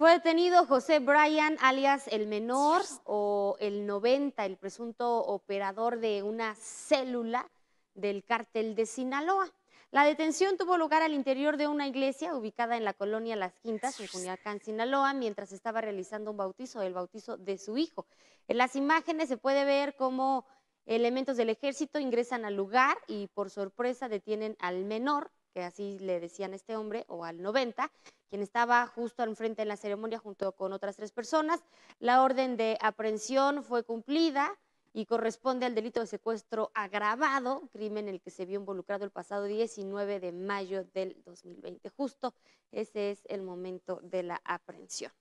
Fue detenido José Bryan, alias el menor o el 90, el presunto operador de una célula del cártel de Sinaloa. La detención tuvo lugar al interior de una iglesia ubicada en la colonia Las Quintas, en Culiacán, Sinaloa, mientras estaba realizando un bautizo, el bautizo de su hijo. En las imágenes se puede ver cómo elementos del ejército ingresan al lugar y por sorpresa detienen al menor, que así le decían a este hombre, o al 90, quien estaba justo enfrente en la ceremonia junto con otras tres personas. La orden de aprehensión fue cumplida y corresponde al delito de secuestro agravado, crimen en el que se vio involucrado el pasado 19 de mayo del 2020. Justo ese es el momento de la aprehensión.